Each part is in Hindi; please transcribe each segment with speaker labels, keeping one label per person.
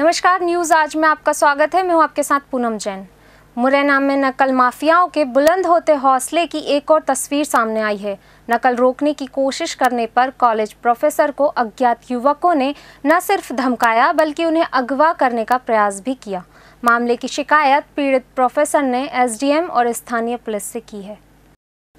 Speaker 1: नमस्कार न्यूज़ आज में आपका स्वागत है मैं हूँ आपके साथ पूनम जैन मुरैना में नकल माफियाओं के बुलंद होते हौसले की एक और तस्वीर सामने आई है नकल रोकने की कोशिश करने पर कॉलेज प्रोफेसर को अज्ञात युवकों ने न सिर्फ धमकाया बल्कि उन्हें अगवा करने का प्रयास भी किया मामले की शिकायत पीड़ित प्रोफेसर ने एसडीएम और स्थानीय पुलिस से की है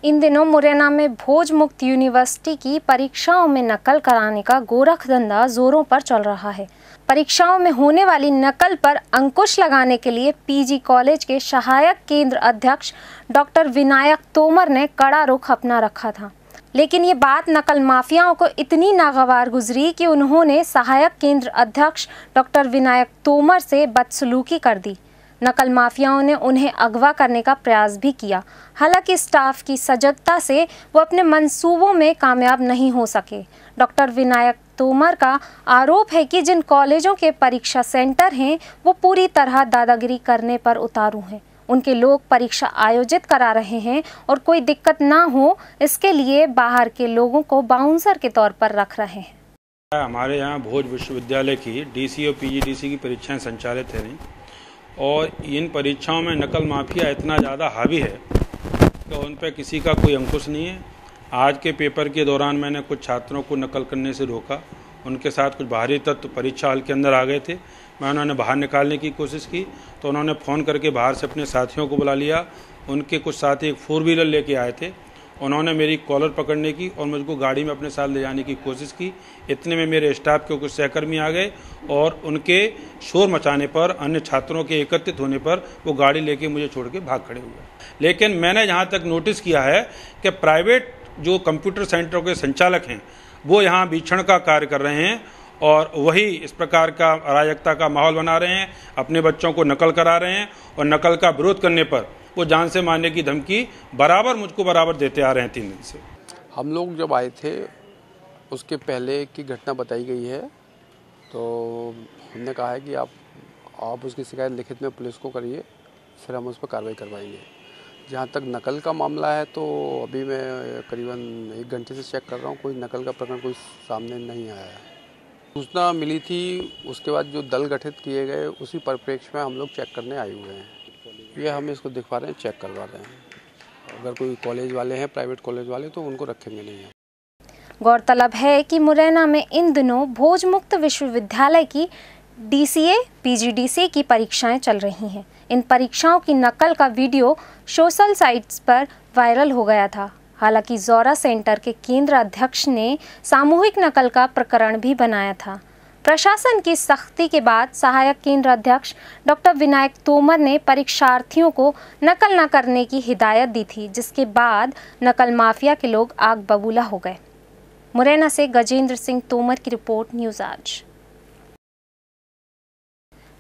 Speaker 1: इन दिनों मुरैना में भोज मुक्त यूनिवर्सिटी की परीक्षाओं में नकल कराने का गोरख धंधा जोरों पर चल रहा है परीक्षाओं में होने वाली नकल पर अंकुश लगाने के लिए पीजी कॉलेज के सहायक केंद्र अध्यक्ष डॉक्टर विनायक तोमर ने कड़ा रुख अपना रखा था लेकिन ये बात नकल माफियाओं को इतनी नागवार गुजरी कि उन्होंने सहायक केंद्र अध्यक्ष डॉक्टर विनायक तोमर से बदसलूकी कर दी नकल माफियाओं ने उन्हें अगवा करने का प्रयास भी किया हालांकि स्टाफ की सजगता से वो अपने मंसूबों में कामयाब नहीं हो सके डॉक्टर विनायक तोमर का आरोप है कि जिन कॉलेजों के परीक्षा सेंटर हैं वो पूरी तरह दादागिरी करने पर उतारू हैं उनके लोग परीक्षा आयोजित करा रहे हैं और कोई दिक्कत ना हो इसके लिए बाहर के लोगों को बाउंसर के तौर पर रख रहे
Speaker 2: हैं हमारे यहाँ भोज विश्वविद्यालय की डीसी और पीजीडीसी की परीक्षाएं संचालित हैं और इन परीक्षाओं में नकल माफिया इतना ज़्यादा हावी है कि उन पर किसी का कोई अंकुश नहीं है आज के पेपर के दौरान मैंने कुछ छात्रों को नकल करने से रोका उनके साथ कुछ बाहरी तत्व परीक्षा हाल के अंदर आ गए थे मैं उन्होंने बाहर निकालने की कोशिश की तो उन्होंने फ़ोन करके बाहर से अपने साथियों को बुला लिया उनके कुछ साथी एक फोर व्हीलर लेके आए थे उन्होंने मेरी कॉलर पकड़ने की और मुझको गाड़ी में अपने साथ ले जाने की कोशिश की इतने में मेरे स्टाफ के कुछ सहकर्मी आ गए और उनके शोर मचाने पर अन्य छात्रों के एकत्रित होने पर वो गाड़ी लेके मुझे छोड़ के भाग खड़े हुए लेकिन मैंने जहाँ तक नोटिस किया है कि प्राइवेट जो कंप्यूटर सेंटर के संचालक हैं वो यहाँ भीक्षण का कार्य कर रहे हैं और वही इस प्रकार का अराजकता का माहौल बना रहे हैं अपने बच्चों को नकल करा रहे हैं और नकल का विरोध करने पर वो जान से मारने की धमकी बराबर मुझको बराबर देते आ रहे हैं तीन दिन से हम लोग जब आए थे उसके पहले की घटना बताई गई
Speaker 3: है तो हमने कहा है कि आप आप उसकी शिकायत लिखित में पुलिस को करिए फिर हम उस पर कार्रवाई करवाएंगे जहाँ तक नकल का मामला है तो अभी मैं करीबन एक घंटे से चेक कर रहा हूँ कोई नकल का प्रकरण कोई सामने नहीं आया है सूचना मिली थी उसके बाद जो दल गठित किए गए उसी परिप्रेक्ष्य में हम लोग चेक करने आए हुए हैं ये हम इसको दिखवा रहे हैं चेक करवा रहे हैं अगर कोई कॉलेज वाले हैं प्राइवेट कॉलेज वाले तो उनको रखेंगे नहीं
Speaker 1: गौरतलब है कि मुरैना में इन दिनों भोज मुक्त विश्वविद्यालय की डीसीए पीजीडीसीए की परीक्षाएं चल रही हैं इन परीक्षाओं की नकल का वीडियो सोशल साइट्स पर वायरल हो गया था हालांकि जोरा सेंटर के केंद्र अध्यक्ष ने सामूहिक नकल का प्रकरण भी बनाया था प्रशासन की सख्ती के बाद सहायक केंद्र अध्यक्ष डॉक्टर विनायक तोमर ने परीक्षार्थियों को नकल न करने की हिदायत दी थी जिसके बाद नकल माफिया के लोग आग बबूला हो गए मुरैना से गजेंद्र सिंह तोमर की रिपोर्ट न्यूज आज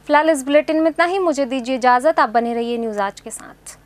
Speaker 1: फिलहाल इस बुलेटिन में इतना ही मुझे दीजिए इजाजत आप बने रहिए न्यूज आज के साथ